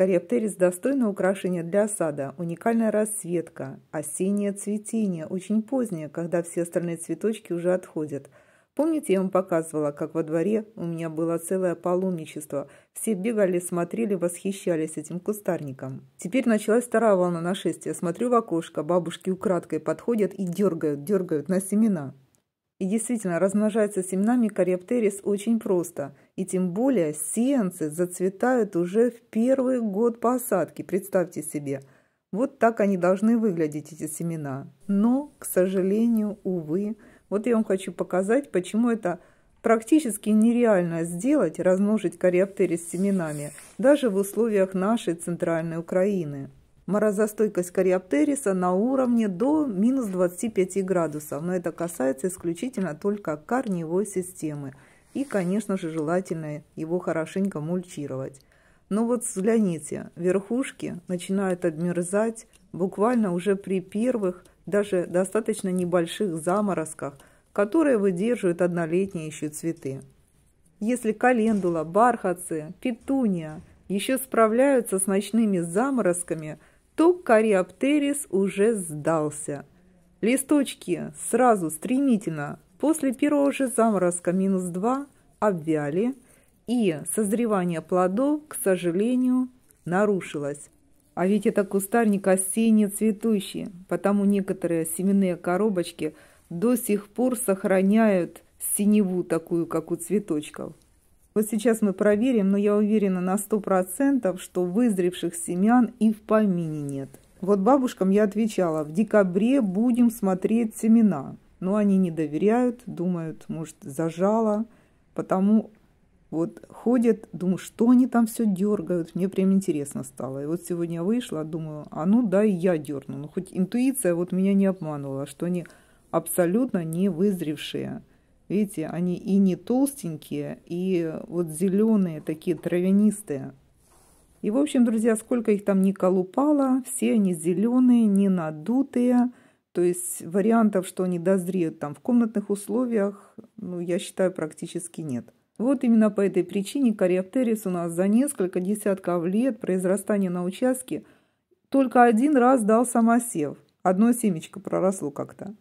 Кариоптерис достойное украшение для сада, уникальная расцветка, осеннее цветение, очень позднее, когда все остальные цветочки уже отходят. Помните, я вам показывала, как во дворе у меня было целое паломничество. Все бегали, смотрели, восхищались этим кустарником. Теперь началась вторая волна нашествия. Смотрю в окошко, бабушки украдкой подходят и дергают, дергают на семена. И действительно, размножаться семенами кариоптерис очень просто. И тем более сеянцы зацветают уже в первый год посадки, представьте себе. Вот так они должны выглядеть, эти семена. Но, к сожалению, увы, вот я вам хочу показать, почему это практически нереально сделать, размножить кариоптерис семенами, даже в условиях нашей центральной Украины. Морозостойкость кориоптериса на уровне до минус 25 градусов, но это касается исключительно только корневой системы. И, конечно же, желательно его хорошенько мульчировать. Но вот взгляните, верхушки начинают обмерзать буквально уже при первых, даже достаточно небольших заморозках, которые выдерживают однолетние еще цветы. Если календула, бархатцы, петуния еще справляются с ночными заморозками – что кариоптерис уже сдался. Листочки сразу стремительно после первого же заморозка минус 2 обвяли, и созревание плодов, к сожалению, нарушилось. А ведь это кустарник осенне цветущий, потому некоторые семенные коробочки до сих пор сохраняют синеву такую, как у цветочков. Вот сейчас мы проверим, но я уверена на 100%, что вызревших семян и в помине нет. Вот бабушкам я отвечала, в декабре будем смотреть семена. Но они не доверяют, думают, может, зажало, потому вот ходят, думаю, что они там все дергают. Мне прям интересно стало. И вот сегодня я вышла, думаю, а ну да, и я дерну. Ну хоть интуиция вот меня не обманула, что они абсолютно не вызревшие. Видите, они и не толстенькие, и вот зеленые, такие травянистые. И, в общем, друзья, сколько их там ни колупало, все они зеленые, не надутые. То есть вариантов, что они дозреют там в комнатных условиях, ну, я считаю, практически нет. Вот именно по этой причине кориоптерис у нас за несколько десятков лет произрастания на участке только один раз дал самосев. Одно семечко проросло как-то.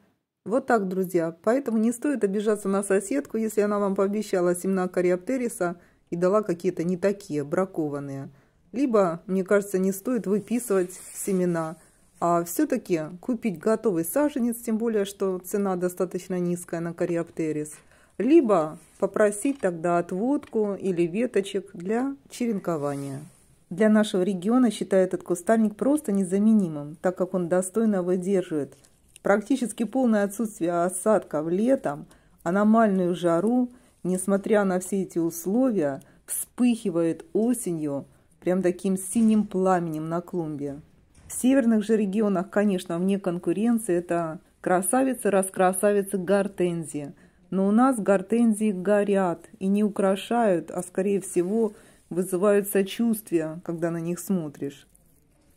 Вот так, друзья. Поэтому не стоит обижаться на соседку, если она вам пообещала семена кориоптериса и дала какие-то не такие, бракованные. Либо, мне кажется, не стоит выписывать семена, а все-таки купить готовый саженец, тем более, что цена достаточно низкая на кориоптерис. Либо попросить тогда отводку или веточек для черенкования. Для нашего региона считаю этот кустарник просто незаменимым, так как он достойно выдерживает – Практически полное отсутствие осадков летом, аномальную жару, несмотря на все эти условия, вспыхивает осенью прям таким синим пламенем на клумбе. В северных же регионах, конечно, вне конкуренции это красавицы-раскрасавицы гортензии. Но у нас гортензии горят и не украшают, а скорее всего вызывают сочувствие, когда на них смотришь.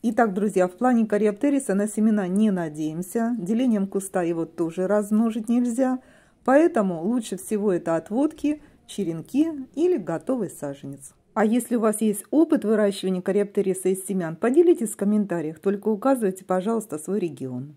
Итак, друзья, в плане кариоптериса на семена не надеемся. Делением куста его тоже размножить нельзя. Поэтому лучше всего это отводки, черенки или готовый саженец. А если у вас есть опыт выращивания кариоптериса из семян, поделитесь в комментариях, только указывайте, пожалуйста, свой регион.